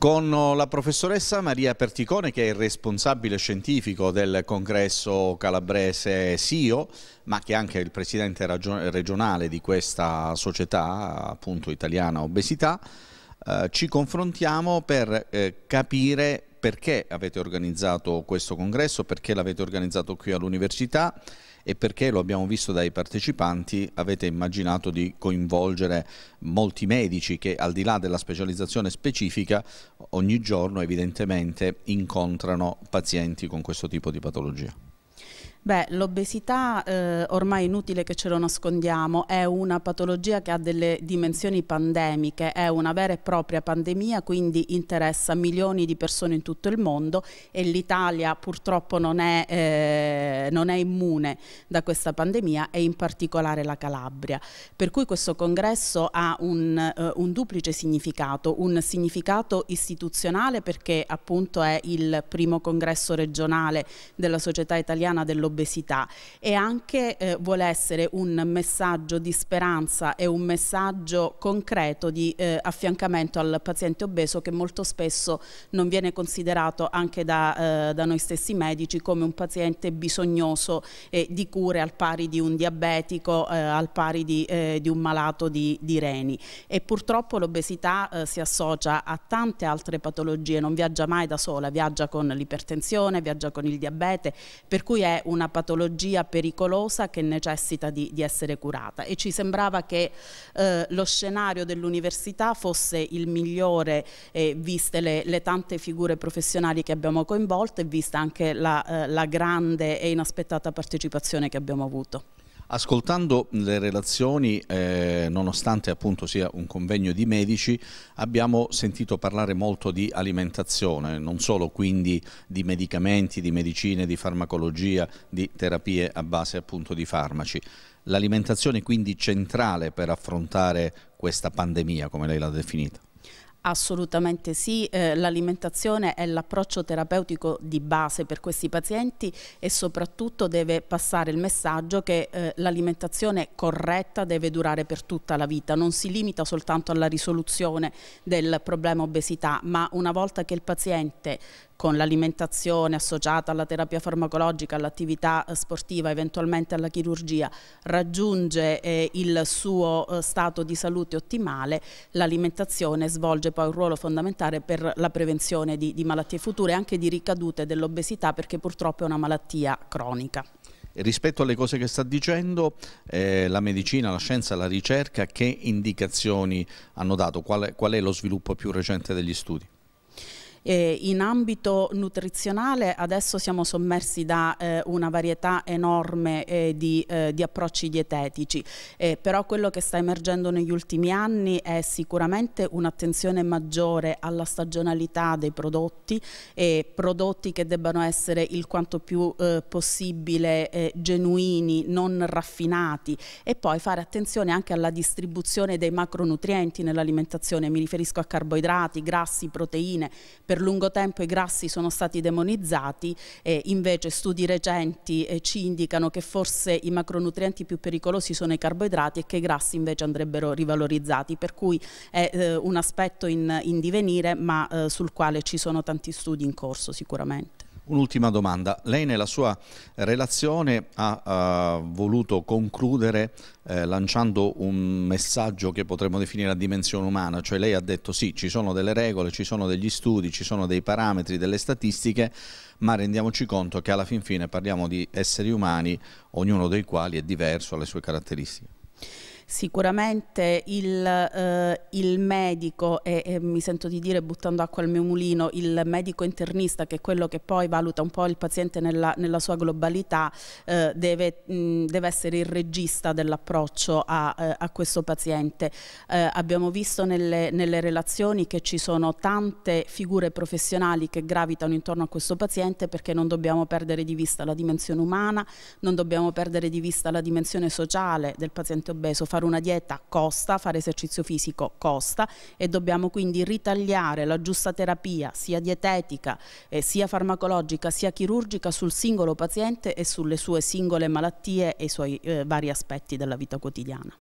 con la professoressa Maria Perticone che è il responsabile scientifico del congresso calabrese SIO ma che è anche il presidente regionale di questa società appunto italiana obesità eh, ci confrontiamo per eh, capire perché avete organizzato questo congresso, perché l'avete organizzato qui all'università e perché, lo abbiamo visto dai partecipanti, avete immaginato di coinvolgere molti medici che al di là della specializzazione specifica ogni giorno evidentemente incontrano pazienti con questo tipo di patologia. Beh, l'obesità eh, ormai è inutile che ce lo nascondiamo, è una patologia che ha delle dimensioni pandemiche, è una vera e propria pandemia, quindi interessa milioni di persone in tutto il mondo e l'Italia purtroppo non è, eh, non è immune da questa pandemia e in particolare la Calabria. Per cui questo congresso ha un, eh, un duplice significato, un significato istituzionale perché appunto è il primo congresso regionale della Società Italiana dell'Obesità l'obesità e anche eh, vuole essere un messaggio di speranza e un messaggio concreto di eh, affiancamento al paziente obeso che molto spesso non viene considerato anche da, eh, da noi stessi medici come un paziente bisognoso di cure al pari di un diabetico, eh, al pari di, eh, di, un malato di, di reni e purtroppo l'obesità eh, si associa a tante altre patologie, non viaggia mai da sola, viaggia con l'ipertensione, viaggia con il diabete, per cui è un una patologia pericolosa che necessita di, di essere curata e ci sembrava che eh, lo scenario dell'università fosse il migliore eh, viste le, le, tante figure professionali che abbiamo coinvolto e vista anche la, eh, la grande e inaspettata partecipazione che abbiamo avuto. Ascoltando le relazioni, eh, nonostante appunto sia un convegno di medici, abbiamo sentito parlare molto di alimentazione, non solo quindi di medicamenti, di medicine, di farmacologia, di terapie a base appunto di farmaci. L'alimentazione quindi centrale per affrontare questa pandemia, come lei l'ha definita. Assolutamente sì, eh, l'alimentazione è l'approccio terapeutico di base per questi pazienti e soprattutto deve passare il messaggio che eh, l'alimentazione corretta deve durare per tutta la vita, non si limita soltanto alla risoluzione del problema obesità, ma una volta che il paziente con l'alimentazione associata alla terapia farmacologica, all'attività eh, sportiva, eventualmente alla chirurgia, raggiunge eh, il suo eh, stato di salute ottimale, l'alimentazione svolge poi un ruolo fondamentale per la prevenzione di, di malattie future e anche di ricadute dell'obesità perché purtroppo è una malattia cronica rispetto alle cose che sta dicendo, eh, la medicina, la scienza, la ricerca, che indicazioni hanno dato? Qual è, qual è lo sviluppo più recente degli studi? Eh, in ambito nutrizionale adesso siamo sommersi da eh, una varietà enorme eh, di, eh, di, approcci dietetici, eh, però quello che sta emergendo negli ultimi anni è sicuramente un'attenzione maggiore alla stagionalità dei prodotti, prodotti che debbano essere il quanto più eh, possibile genuini, non raffinati e poi fare attenzione anche alla distribuzione dei macronutrienti nell'alimentazione, mi riferisco a carboidrati, grassi, proteine, per lungo tempo i grassi sono stati demonizzati e invece studi recenti eh, ci indicano che forse i macronutrienti più pericolosi sono i carboidrati e che i grassi invece andrebbero rivalorizzati, per cui è eh, un aspetto in, in divenire ma eh, sul quale ci sono tanti studi in corso sicuramente. Un'ultima domanda. Lei nella sua relazione ha, ha eh, voluto concludere eh, lanciando un messaggio che potremmo definire a dimensione umana, cioè lei ha detto sì, ci sono delle regole, ci sono degli studi, ci sono dei parametri, delle statistiche, ma rendiamoci conto che alla fin fine parliamo di esseri umani, ognuno dei quali è diverso, ha le sue caratteristiche. Sicuramente il, eh, il medico, e, e, mi sento di dire buttando acqua al mio mulino, il medico internista, che è quello che poi valuta un po' il paziente nella, nella sua globalità, eh, deve, mh, deve, essere il regista dell'approccio a, eh, a, questo paziente. Eh, abbiamo visto nelle, nelle relazioni che ci sono tante figure professionali che gravitano intorno a questo paziente perché non dobbiamo perdere di vista la dimensione umana, non dobbiamo perdere di vista la dimensione sociale del paziente obeso. Fa fare una dieta costa, fare esercizio fisico costa e dobbiamo quindi ritagliare la giusta terapia sia dietetica eh, sia farmacologica sia chirurgica sul singolo paziente e sulle sue singole malattie e i suoi eh, vari aspetti della vita quotidiana.